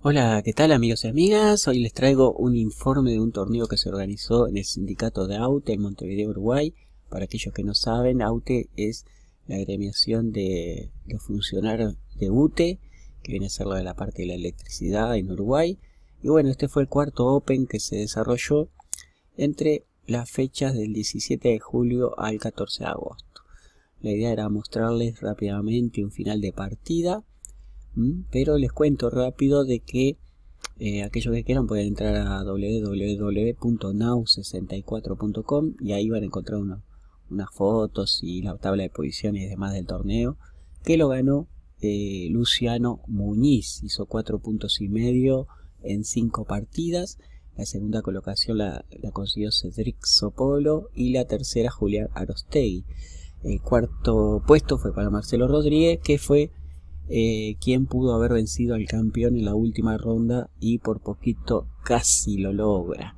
Hola, ¿qué tal amigos y amigas? Hoy les traigo un informe de un torneo que se organizó en el sindicato de AUTE en Montevideo, Uruguay. Para aquellos que no saben, AUTE es la agremiación de los funcionarios de UTE, que viene a ser de la parte de la electricidad en Uruguay. Y bueno, este fue el cuarto Open que se desarrolló entre las fechas del 17 de julio al 14 de agosto. La idea era mostrarles rápidamente un final de partida pero les cuento rápido de que eh, aquellos que quieran pueden entrar a www.now64.com y ahí van a encontrar unas fotos y la tabla de posiciones y demás del torneo que lo ganó eh, Luciano Muñiz. Hizo cuatro puntos y medio en cinco partidas. La segunda colocación la, la consiguió Cedric Sopolo y la tercera Julián Arostegui. El cuarto puesto fue para Marcelo Rodríguez, que fue eh, Quién pudo haber vencido al campeón en la última ronda y por poquito casi lo logra.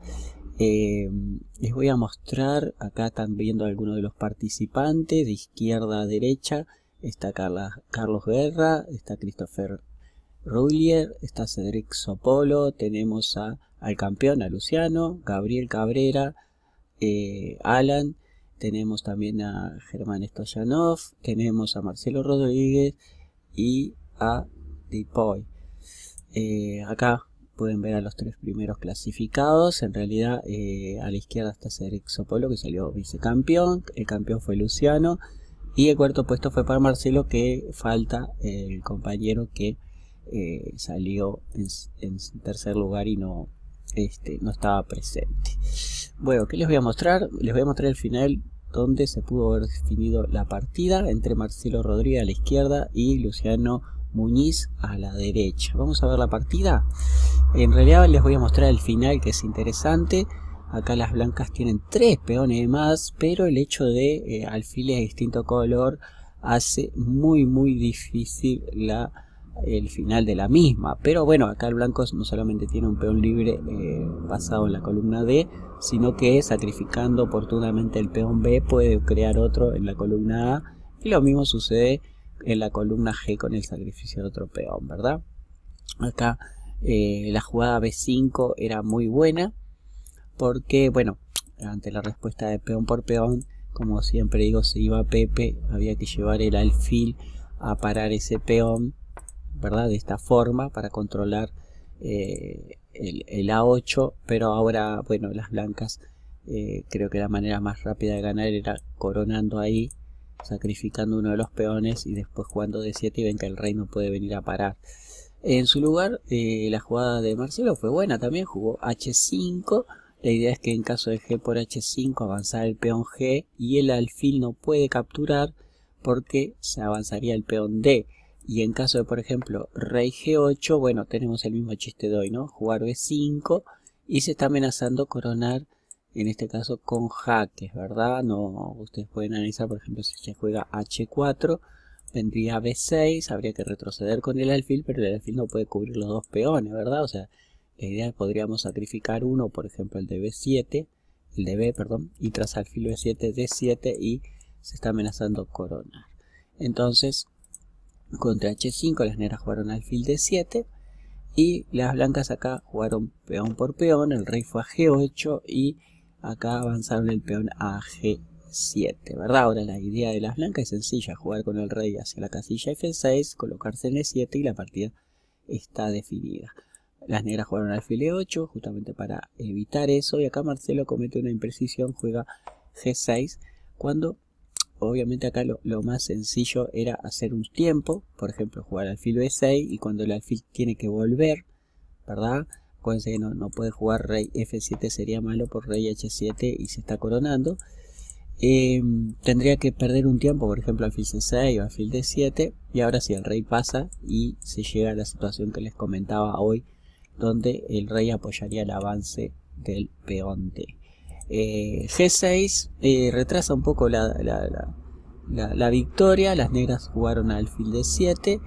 Eh, les voy a mostrar, acá están viendo algunos de los participantes, de izquierda a derecha, está Carlos Guerra, está Christopher Rullier, está Cedric Sopolo, tenemos al campeón, a Luciano, Gabriel Cabrera, eh, Alan, tenemos también a Germán Stoyanov, tenemos a Marcelo Rodríguez, y a Depoy. Eh, acá pueden ver a los tres primeros clasificados. En realidad, eh, a la izquierda está Cedric Polo, que salió vicecampeón. El campeón fue Luciano. Y el cuarto puesto fue para Marcelo, que falta eh, el compañero que salió en, tercer lugar y no, este, no estaba presente. Bueno, ¿qué les voy a mostrar? Les voy a mostrar el final donde se pudo haber definido la partida entre Marcelo Rodríguez a la izquierda y Luciano Muñiz a la derecha. Vamos a ver la partida. En realidad les voy a mostrar el final que es interesante. Acá las blancas tienen tres peones más, pero el hecho de eh, alfiles de distinto color hace muy muy difícil la el final de la misma. Pero bueno, acá el blanco no solamente tiene un peón libre eh, basado en la columna D, sino que sacrificando oportunamente el peón B puede crear otro en la columna A. Y lo mismo sucede en la columna G con el sacrificio de otro peón, ¿verdad? Acá eh, la jugada B5 era muy buena porque, bueno, ante la respuesta de peón por peón, como siempre digo, se iba Pepe, había que llevar el alfil a parar ese peón de esta forma para controlar eh, el, A8, pero ahora, bueno, las blancas eh, creo que la manera más rápida de ganar era coronando ahí, sacrificando uno de los peones y después jugando d 7 y ven que el rey no puede venir a parar. En su lugar, eh, la jugada de Marcelo fue buena también, jugó H5. La idea es que en caso de G por H5 avanzar el peón G y el alfil no puede capturar porque se avanzaría el peón D. Y en caso de, por ejemplo, rey g8, bueno, tenemos el mismo chiste de hoy, ¿no? Jugar b5 y se está amenazando coronar, en este caso, con jaques, ¿verdad? No, ustedes pueden analizar, por ejemplo, si se juega h4, vendría b6, habría que retroceder con el alfil, pero el alfil no puede cubrir los dos peones, ¿verdad? O sea, la idea es que podríamos sacrificar uno, por ejemplo, el de b7, el de b, perdón, y tras alfil b7, d7 y se está amenazando coronar. Entonces, contra h5, las negras jugaron alfil de 7 y las blancas acá jugaron peón por peón, el rey fue a g8 y acá avanzaron el peón a g7, ¿verdad? Ahora la idea de las blancas es sencilla, jugar con el rey hacia la casilla f6, colocarse en e7 y la partida está definida. Las negras jugaron alfil de 8 justamente para evitar eso y acá Marcelo comete una imprecisión, juega g6 cuando obviamente acá lo, más sencillo era hacer un tiempo, por ejemplo, jugar alfil B6 y cuando el alfil tiene que volver, ¿verdad? Acuérdense que no, puede jugar rey F7, sería malo por rey H7 y se está coronando. Em, tendría que perder un tiempo, por ejemplo, alfil C6 o alfil D7 y ahora si sí, el rey pasa y se llega a la situación que les comentaba hoy, donde el rey apoyaría el avance del peonte. Eh, G6 eh, retrasa un poco la, victoria, las negras jugaron alfil de 7.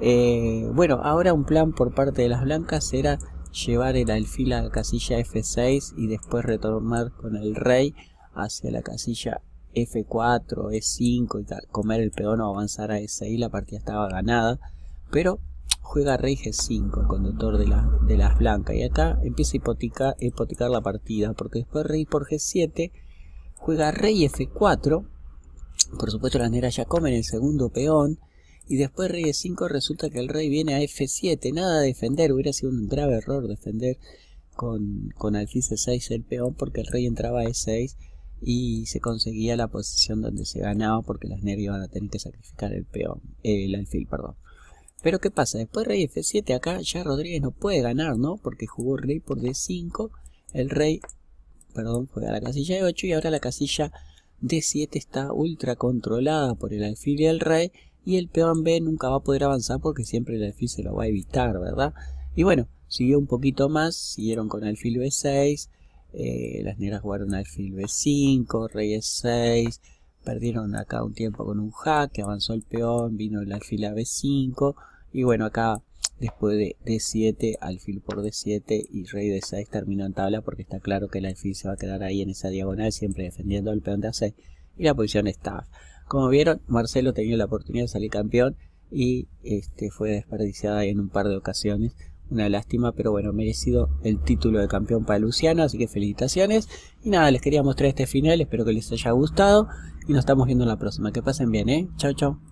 Eh, bueno, ahora un plan por parte de las blancas era llevar el alfil a la casilla F6 y después retornar con el rey hacia la casilla F4, E5 y comer el peón o avanzar a E6, la partida estaba ganada, pero juega rey g5, el conductor de, las blancas. Y acá empieza a hipotecar, la partida, porque después rey por g7, juega rey f4. Por supuesto las negras ya comen el segundo peón. Y después rey e5 resulta que el rey viene a f7. Nada a defender, hubiera sido un grave error defender con, alfil c6 el peón porque el rey entraba a e6 y se conseguía la posición donde se ganaba porque las negras iban a tener que sacrificar el peón, el alfil, perdón. Pero ¿qué pasa? Después rey F7, acá ya Rodríguez no puede ganar, ¿no? Porque jugó rey por D5, el rey, perdón, fue a la casilla de 8 y ahora la casilla D7 está ultra controlada por el alfil y el rey y el peón B nunca va a poder avanzar porque siempre el alfil se lo va a evitar, ¿verdad? Y bueno, siguió un poquito más, siguieron con alfil B6, eh, las negras jugaron alfil B5, rey E6, perdieron acá un tiempo con un jaque, avanzó el peón, vino el alfil a B5 y bueno, acá después de D7, alfil por D7 y rey de 6 terminó en tabla porque está claro que el alfil se va a quedar ahí en esa diagonal, siempre defendiendo al peón de A6 y la posición está. Como vieron, Marcelo tenía la oportunidad de salir campeón y este, fue desperdiciada en un par de ocasiones. Una lástima, pero bueno, merecido el título de campeón para Luciano, así que felicitaciones. Y nada, les quería mostrar este final, espero que les haya gustado y nos estamos viendo en la próxima. Que pasen bien, ¿eh? Chao, chao.